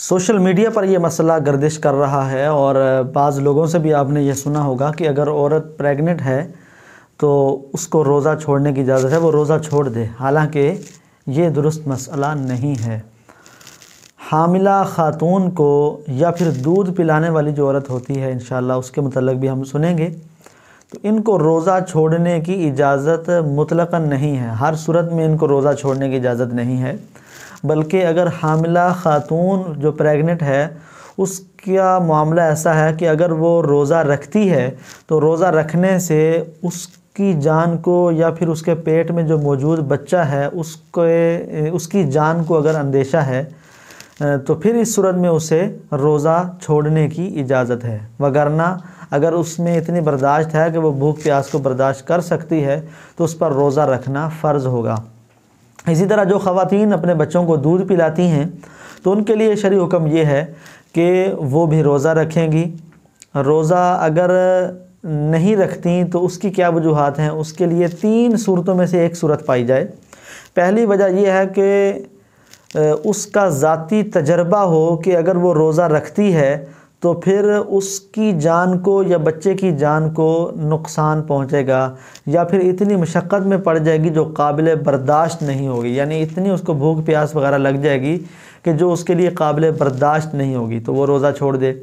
social media पर यह मसला गर्दिश कर रहा है और बाज़ लोगों से भी आपने यह सुना होगा कि अगर औरत प्रेग्नेंट है तो उसको रोज़ा छोड़ने की इजाज़त है वो रोज़ा छोड़ दे हालांकि ये दुरुस्त मसला नहीं है हामिला ख़ातून को या फिर दूध पिलाने वाली जो औरत होती है इन उसके मतलब भी हम सुनेंगे तो इनको रोज़ा छोड़ने की इजाज़त मुतलकन नहीं है हर सूरत में इनको रोज़ा छोड़ने की इजाज़त नहीं है बल्कि अगर हामिला ख़ातून जो प्रेग्नेंट है उसका मामला ऐसा है कि अगर वो रोज़ा रखती है तो रोज़ा रखने से उसकी जान को या फिर उसके पेट में जो मौजूद बच्चा है उसके उसकी जान को अगर अंदेशा है तो फिर इस सूरत में उसे रोज़ा छोड़ने की इजाज़त है वगरना अगर उसमें इतनी बर्दाश्त है कि वो भूख प्यास को बर्दाश्त कर सकती है तो उस पर रोज़ा रखना फ़र्ज़ होगा इसी तरह जो ख़वातीन अपने बच्चों को दूध पिलाती हैं तो उनके लिए शरी हुक्म ये है कि वो भी रोज़ा रखेंगी रोज़ा अगर नहीं रखती तो उसकी क्या वजूहत हैं उसके लिए तीन सूरतों में से एक सूरत पाई जाए पहली वजह यह है कि उसका ज़ाती तजर्बा हो कि अगर वो रोज़ा रखती है तो फिर उसकी जान को या बच्चे की जान को नुकसान पहुंचेगा या फिर इतनी मशक्क़त में पड़ जाएगी जो काबिल बर्दाश्त नहीं होगी यानी इतनी उसको भूख प्यास वगैरह लग जाएगी कि जो उसके लिए काबिल बर्दाश्त नहीं होगी तो वो रोज़ा छोड़ दे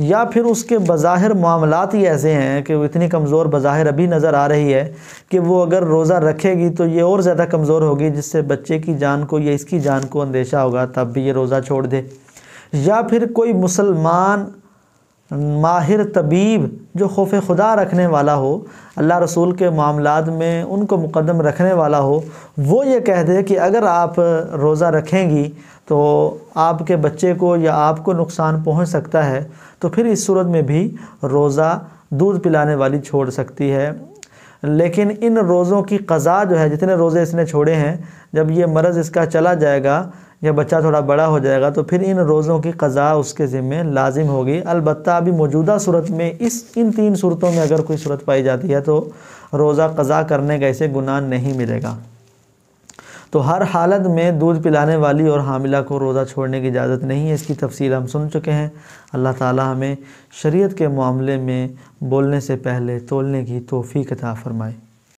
या फिर उसके बज़ाहिर मामलात ही ऐसे हैं कि वो इतनी कमज़ोर बज़ाहिर अभी नज़र आ रही है कि वो अगर रोज़ा रखेगी तो ये और ज़्यादा कमज़ोर होगी जिससे बच्चे की जान को या इसकी जान को अंदेशा होगा तब भी ये रोज़ा छोड़ दे या फिर कोई मुसलमान माहिर तबीब जो खौफ खुदा रखने वाला हो अल्लाह रसूल के मामला में उनको मुकदम रखने वाला हो वो ये कह दे कि अगर आप रोज़ा रखेंगी तो आपके बच्चे को या आपको नुकसान पहुंच सकता है तो फिर इस सूरत में भी रोज़ा दूध पिलाने वाली छोड़ सकती है लेकिन इन रोज़ों की कज़ा जो है जितने रोज़े इसने छोड़े हैं जब ये मरज़ इसका चला जाएगा जब बच्चा थोड़ा बड़ा हो जाएगा तो फिर इन रोज़ों की कज़ा उसके ज़िम्मे लाजिम होगी अलबत् अभी मौजूदा सूरत में इस इन तीन सूरतों में अगर कोई सूरत पाई जाती है तो रोज़ा कज़ा करने का इसे गुनाह नहीं मिलेगा तो हर हालत में दूध पिलाने वाली और हामिला को रोज़ा छोड़ने की इजाज़त नहीं है इसकी तफसील हम सुन चुके हैं अल्लाह ताला हमें शरीयत के मामले में बोलने से पहले तोलने की तोहफ़ी कता फ़रमाए